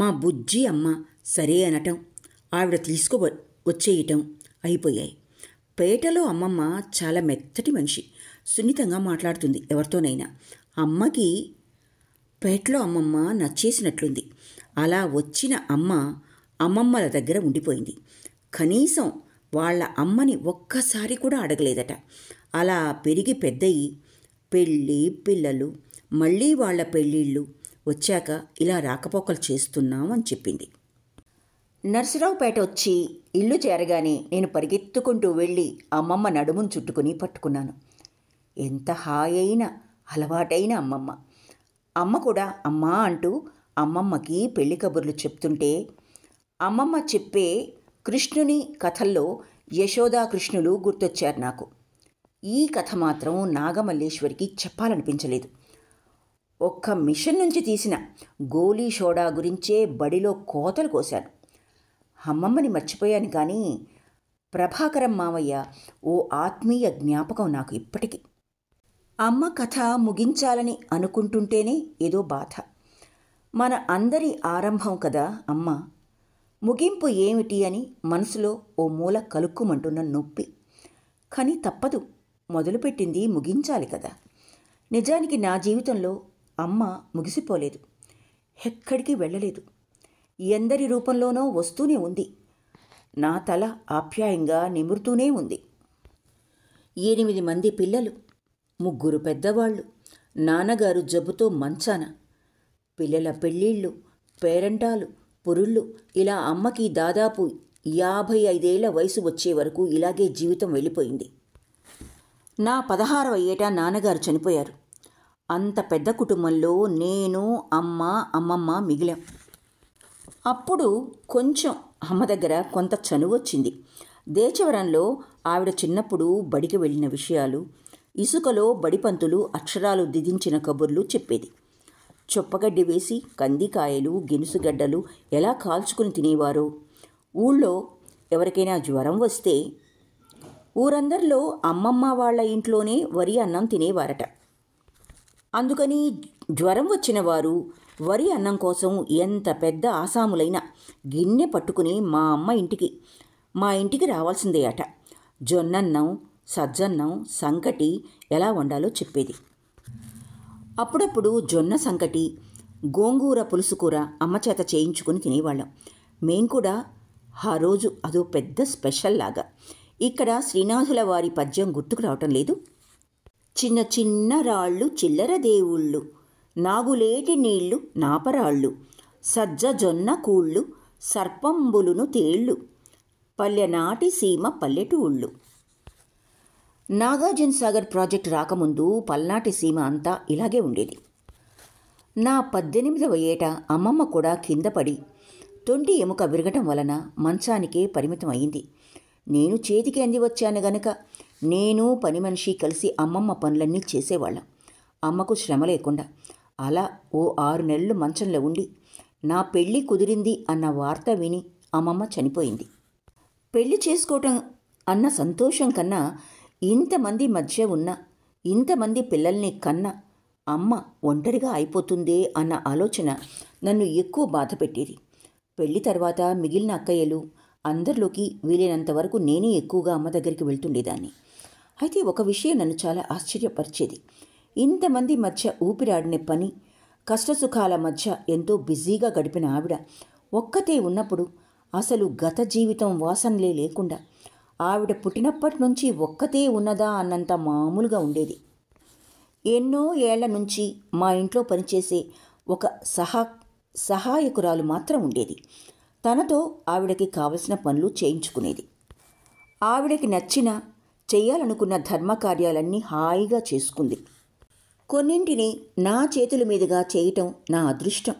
మా బుజ్జి అమ్మ సరే అనటం ఆవిడ తీసుకు వచ్చేయటం అయిపోయాయి పేటలో అమ్మమ్మ చాలా మెత్తటి మనిషి సున్నితంగా మాట్లాడుతుంది ఎవరితోనైనా అమ్మకి పేటలో అమ్మమ్మ నచ్చేసినట్లుంది అలా వచ్చిన అమ్మ అమ్మమ్మల దగ్గర ఉండిపోయింది కనీసం వాళ్ళ అమ్మని ఒక్కసారి కూడా అడగలేదట అలా పెరిగి పెద్దయి పెళ్ళి పిల్లలు మళ్ళీ వాళ్ళ పెళ్ళిళ్ళు వచ్చాక ఇలా రాకపోకలు చేస్తున్నాం అని చెప్పింది నర్సరావుపేట వచ్చి ఇల్లు చేరగానే నేను పరిగెత్తుకుంటూ వెళ్ళి అమ్మమ్మ నడుమును చుట్టుకుని పట్టుకున్నాను ఎంత అయినా అలవాటైన అమ్మమ్మ అమ్మ కూడా అమ్మా అంటూ అమ్మమ్మకి పెళ్లి కబుర్లు చెప్తుంటే అమ్మమ్మ చెప్పే కృష్ణుని కథల్లో యశోదా కృష్ణులు గుర్తొచ్చారు నాకు ఈ కథ మాత్రం నాగమల్లేశ్వరికి చెప్పాలనిపించలేదు ఒక్క మిషన్ నుంచి తీసిన గోలీ షోడా గురించే బడిలో కోతలు కోశాను అమ్మమ్మని మర్చిపోయాను కానీ ప్రభాకరం మావయ్య ఓ ఆత్మీయ జ్ఞాపకం నాకు ఇప్పటికీ అమ్మ కథ ముగించాలని అనుకుంటుంటేనే ఏదో బాధ మన అందరి ఆరంభం కదా అమ్మ ముగింపు ఏమిటి అని మనసులో ఓ మూల కలుక్కుమంటున్న నొప్పి కానీ తప్పదు మొదలుపెట్టింది ముగించాలి కదా నిజానికి నా జీవితంలో అమ్మ ముగిసిపోలేదు ఎక్కడికి వెళ్ళలేదు ఎందరి రూపంలోనో వస్తూనే ఉంది నా తల ఆప్యాయంగా నిమురుతూనే ఉంది ఎనిమిది మంది పిల్లలు ముగ్గురు పెద్దవాళ్ళు నాన్నగారు జబ్బుతో మంచాన పిల్లల పెళ్ళిళ్ళు పేరంటాలు పురుళ్ళు ఇలా అమ్మకి దాదాపు యాభై ఐదేళ్ల వయసు వచ్చే వరకు ఇలాగే జీవితం వెళ్ళిపోయింది నా పదహారవ ఏటా నాన్నగారు చనిపోయారు అంత పెద్ద కుటుంబంలో నేను అమ్మ అమ్మమ్మ మిగిలాం అప్పుడు కొంచెం అమ్మ దగ్గర కొంత చనువు వచ్చింది దేచవరంలో ఆవిడ చిన్నప్పుడు బడికి వెళ్ళిన విషయాలు ఇసుకలో బడిపంతులు అక్షరాలు దిదించిన కబుర్లు చెప్పేది చొప్పగడ్డి వేసి కందికాయలు గెనుసుగడ్డలు ఎలా కాల్చుకుని తినేవారో ఊళ్ళో ఎవరికైనా జ్వరం వస్తే ఊరందరిలో అమ్మమ్మ వాళ్ళ ఇంట్లోనే వరి అన్నం తినేవారట అందుకని జ్వరం వచ్చిన వారు వరి అన్నం కోసం ఎంత పెద్ద ఆసాములైన గిన్నె పట్టుకుని మా అమ్మ ఇంటికి మా ఇంటికి రావాల్సిందే అట జొన్నన్నం సజ్జన్నం సంకటి ఎలా వండాలో చెప్పేది అప్పుడప్పుడు జొన్న సంకటి గోంగూర పులుసు కూర అమ్మ చేత చేయించుకుని తినేవాళ్ళం మేం కూడా ఆ రోజు అదో పెద్ద స్పెషల్ లాగా ఇక్కడ శ్రీనాథుల వారి పద్యం గుర్తుకు రావటం లేదు చిన్న చిన్న రాళ్ళు చిల్లర దేవుళ్ళు నాగులేటి నీళ్లు నాపరాళ్ళు సజ్జ జొన్న కూళ్ళు సర్పంబులును తేళ్ళు పల్లెనాటి సీమ పల్లెటూళ్ళు నాగార్జున సాగర్ ప్రాజెక్ట్ రాకముందు పల్నాటి సీమ అంతా ఇలాగే ఉండేది నా పద్దెనిమిదవ ఏట అమ్మమ్మ కూడా కింద పడి తొంటి ఎముక విరగటం వలన మంచానికే పరిమితం అయింది నేను చేతికి అంది వచ్చాను గనక నేను పని మనిషి కలిసి అమ్మమ్మ పనులన్నీ చేసేవాళ్ళం అమ్మకు శ్రమ లేకుండా అలా ఓ ఆరు నెలలు మంచంలో ఉండి నా పెళ్ళి కుదిరింది అన్న వార్త విని అమ్మమ్మ చనిపోయింది పెళ్లి చేసుకోవటం అన్న సంతోషం కన్నా ఇంతమంది మధ్య ఉన్న ఇంతమంది పిల్లల్ని కన్న అమ్మ ఒంటరిగా అయిపోతుందే అన్న ఆలోచన నన్ను ఎక్కువ బాధ పెట్టేది పెళ్లి తర్వాత మిగిలిన అక్కయ్యలు అందరిలోకి వీలైనంతవరకు నేనే ఎక్కువగా అమ్మ దగ్గరికి వెళ్తుండేదాన్ని అయితే ఒక విషయం నన్ను చాలా ఆశ్చర్యపరిచేది ఇంతమంది మధ్య ఊపిరాడిన పని కష్టసుఖాల మధ్య ఎంతో బిజీగా గడిపిన ఆవిడ ఒక్కతే ఉన్నప్పుడు అసలు గత జీవితం వాసనలే లేకుండా ఆవిడ పుట్టినప్పటి నుంచి ఒక్కతే ఉన్నదా అన్నంత మామూలుగా ఉండేది ఎన్నో ఏళ్ల నుంచి మా ఇంట్లో పనిచేసే ఒక సహా సహాయకురాలు మాత్రం ఉండేది తనతో ఆవిడకి కావలసిన పనులు చేయించుకునేది ఆవిడకి నచ్చిన చేయాలనుకున్న ధర్మకార్యాలన్నీ హాయిగా చేసుకుంది కొన్నింటిని నా చేతుల మీదుగా చేయటం నా అదృష్టం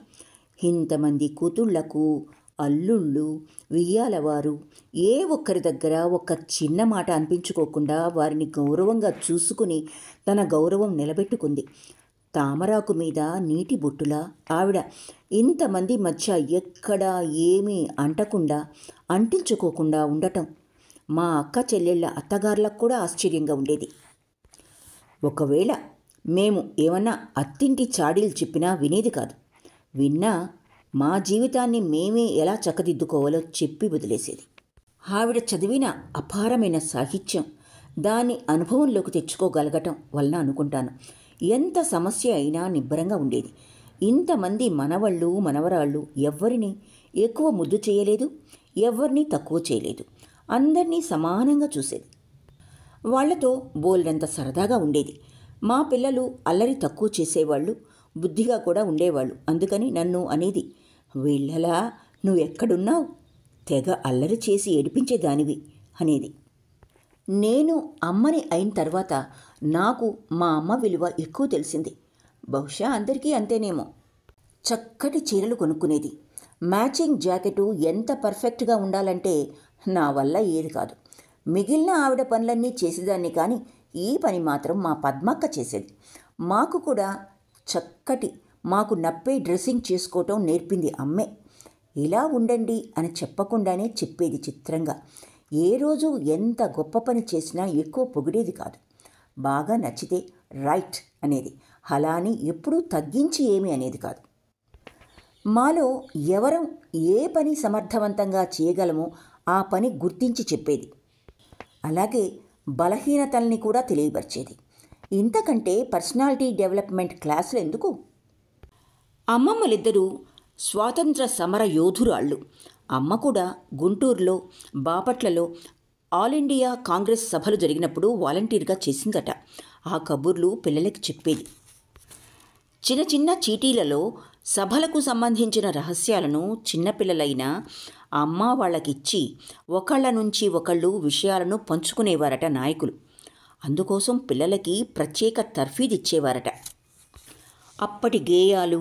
ఇంతమంది కూతుళ్లకు అల్లుళ్ళు వియ్యాలవారు ఏ ఒక్కరి దగ్గర ఒక్క చిన్న మాట అనిపించుకోకుండా వారిని గౌరవంగా చూసుకుని తన గౌరవం నిలబెట్టుకుంది తామరాకు మీద నీటి బొట్టులా ఆవిడ ఇంతమంది మధ్య ఎక్కడా ఏమీ అంటకుండా అంటించుకోకుండా ఉండటం మా అక్క చెల్లెళ్ళ అత్తగారులకు కూడా ఆశ్చర్యంగా ఉండేది ఒకవేళ మేము ఏమన్నా అత్తింటి చాడీలు చెప్పినా వినేది కాదు విన్నా మా జీవితాన్ని మేమే ఎలా చక్కదిద్దుకోవాలో చెప్పి వదిలేసేది ఆవిడ చదివిన అపారమైన సాహిత్యం దాన్ని అనుభవంలోకి తెచ్చుకోగలగటం వలన అనుకుంటాను ఎంత సమస్య అయినా నిబ్బరంగా ఉండేది ఇంతమంది మనవళ్ళు మనవరాళ్ళు ఎవరిని ఎక్కువ ముద్దు చేయలేదు ఎవరిని తక్కువ చేయలేదు అందరినీ సమానంగా చూసేది వాళ్లతో బోల్డంత సరదాగా ఉండేది మా పిల్లలు అల్లరి తక్కువ చేసేవాళ్ళు బుద్ధిగా కూడా ఉండేవాళ్ళు అందుకని నన్ను అనేది వీళ్ళలా నువ్వు ఎక్కడున్నావు తెగ అల్లరి చేసి ఏడిపించేదానివి అనేది నేను అమ్మని అయిన తర్వాత నాకు మా అమ్మ విలువ ఎక్కువ తెలిసింది బహుశా అందరికీ అంతేనేమో చక్కటి చీరలు కొనుక్కునేది మ్యాచింగ్ జాకెటు ఎంత పర్ఫెక్ట్గా ఉండాలంటే నా వల్ల ఏది కాదు మిగిలిన ఆవిడ పనులన్నీ చేసేదాన్ని కానీ ఈ పని మాత్రం మా పద్మక్క చేసేది మాకు కూడా చక్కటి మాకు నప్పే డ్రెస్సింగ్ చేసుకోవటం నేర్పింది అమ్మే ఇలా ఉండండి అని చెప్పకుండానే చెప్పేది చిత్రంగా ఏ రోజు ఎంత గొప్ప పని చేసినా ఎక్కువ పొగిడేది కాదు బాగా నచ్చితే రైట్ అనేది అలా ఎప్పుడూ తగ్గించి ఏమి అనేది కాదు మాలో ఎవరం ఏ పని సమర్థవంతంగా చేయగలమో ఆ పని గుర్తించి చెప్పేది అలాగే బలహీనతల్ని కూడా తెలియపరిచేది ఇంతకంటే పర్సనాలిటీ డెవలప్మెంట్ క్లాసులు ఎందుకు అమ్మమ్మలిద్దరూ స్వాతంత్ర సమర యోధురాళ్ళు అమ్మ కూడా గుంటూరులో బాపట్లలో ఆల్ ఇండియా కాంగ్రెస్ సభలు జరిగినప్పుడు వాలంటీర్గా చేసిందట ఆ కబుర్లు పిల్లలకి చెప్పేది చిన్న చిన్న చీటీలలో సభలకు సంబంధించిన రహస్యాలను చిన్నపిల్లలైన ఆ అమ్మ వాళ్ళకిచ్చి ఒకళ్ళ నుంచి ఒకళ్ళు విషయాలను పంచుకునేవారట నాయకులు అందుకోసం పిల్లలకి ప్రత్యేక తర్ఫీదు ఇచ్చేవారట అప్పటి గేయాలు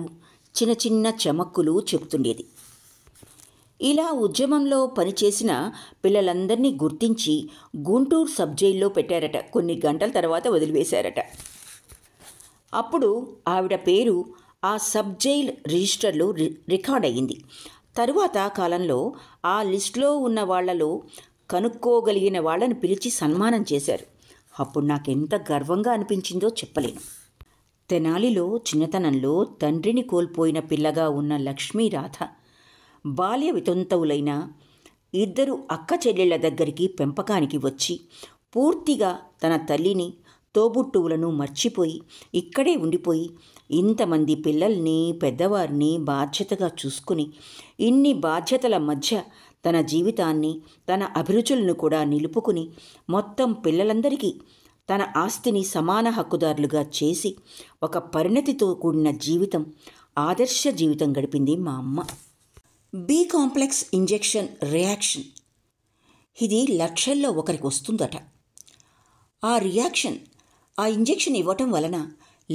చిన్న చిన్న చమక్కులు చెప్తుండేది ఇలా ఉద్యమంలో పనిచేసిన పిల్లలందరినీ గుర్తించి గుంటూరు సబ్ జైల్లో పెట్టారట కొన్ని గంటల తర్వాత వదిలివేశారట అప్పుడు ఆవిడ పేరు ఆ సబ్ జైల్ రిజిస్టర్లో రికార్డ్ అయ్యింది తరువాత కాలంలో ఆ లిస్టులో ఉన్న వాళ్లలో కనుక్కోగలిగిన వాళ్ళని పిలిచి సన్మానం చేశారు అప్పుడు నాకెంత గర్వంగా అనిపించిందో చెప్పలేను తెనాలిలో చిన్నతనంలో తండ్రిని కోల్పోయిన పిల్లగా ఉన్న లక్ష్మీ రాధ బాల్య వితంతవులైన ఇద్దరు అక్క చెల్లెళ్ల దగ్గరికి పెంపకానికి వచ్చి పూర్తిగా తన తల్లిని తోబుట్టువులను మర్చిపోయి ఇక్కడే ఉండిపోయి ఇంతమంది పిల్లల్ని పెద్దవారిని బాధ్యతగా చూసుకుని ఇన్ని బాధ్యతల మధ్య తన జీవితాన్ని తన అభిరుచులను కూడా నిలుపుకుని మొత్తం పిల్లలందరికీ తన ఆస్తిని సమాన హక్కుదారులుగా చేసి ఒక పరిణతితో కూడిన జీవితం ఆదర్శ జీవితం గడిపింది మా అమ్మ బి కాంప్లెక్స్ ఇంజెక్షన్ రియాక్షన్ ఇది లక్షల్లో ఒకరికి వస్తుందట ఆ రియాక్షన్ ఆ ఇంజెక్షన్ ఇవ్వటం వలన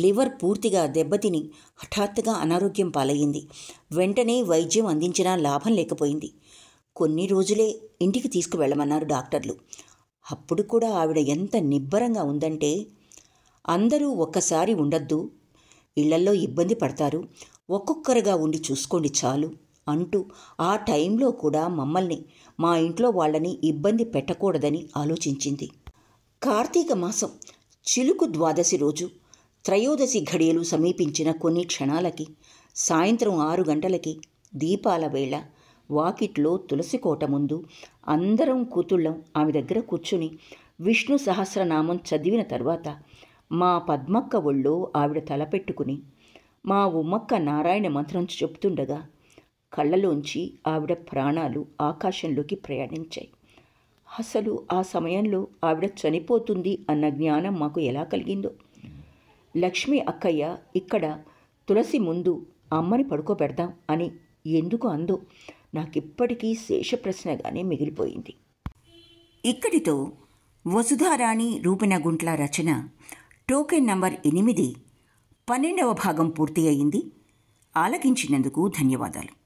లివర్ పూర్తిగా దెబ్బతిని హఠాత్తుగా అనారోగ్యం పాలయ్యింది వెంటనే వైద్యం అందించినా లాభం లేకపోయింది కొన్ని రోజులే ఇంటికి తీసుకువెళ్లమన్నారు డాక్టర్లు అప్పుడు కూడా ఆవిడ ఎంత నిబ్బరంగా ఉందంటే అందరూ ఒక్కసారి ఉండద్దు ఇళ్లల్లో ఇబ్బంది పడతారు ఒక్కొక్కరుగా ఉండి చూసుకోండి చాలు అంటూ ఆ టైంలో కూడా మమ్మల్ని మా ఇంట్లో వాళ్ళని ఇబ్బంది పెట్టకూడదని ఆలోచించింది కార్తీక మాసం చిలుకు ద్వాదశి రోజు త్రయోదశి ఘడియలు సమీపించిన కొన్ని క్షణాలకి సాయంత్రం ఆరు గంటలకి దీపాల వేళ వాకిట్లో తులసికోట ముందు అందరం కూతుళ్ళం ఆమె దగ్గర కూర్చుని విష్ణు సహస్రనామం చదివిన తర్వాత మా పద్మక్క ఒళ్ళో ఆవిడ తలపెట్టుకుని మా ఉమ్మక్క నారాయణ మంత్రం చెప్తుండగా కళ్ళలోంచి ఆవిడ ప్రాణాలు ఆకాశంలోకి ప్రయాణించాయి అసలు ఆ సమయంలో ఆవిడ చనిపోతుంది అన్న జ్ఞానం మాకు ఎలా కలిగిందో లక్ష్మి అక్కయ్య ఇక్కడ తులసి ముందు అమ్మని పడుకోబెడదాం అని ఎందుకు అందో నాకిప్పటికీ శేషప్రశ్నగానే మిగిలిపోయింది ఇక్కడితో వసుధారాణి రూపిన గుంట్ల రచన టోకెన్ నంబర్ ఎనిమిది పన్నెండవ భాగం పూర్తి అయింది ఆలకించినందుకు ధన్యవాదాలు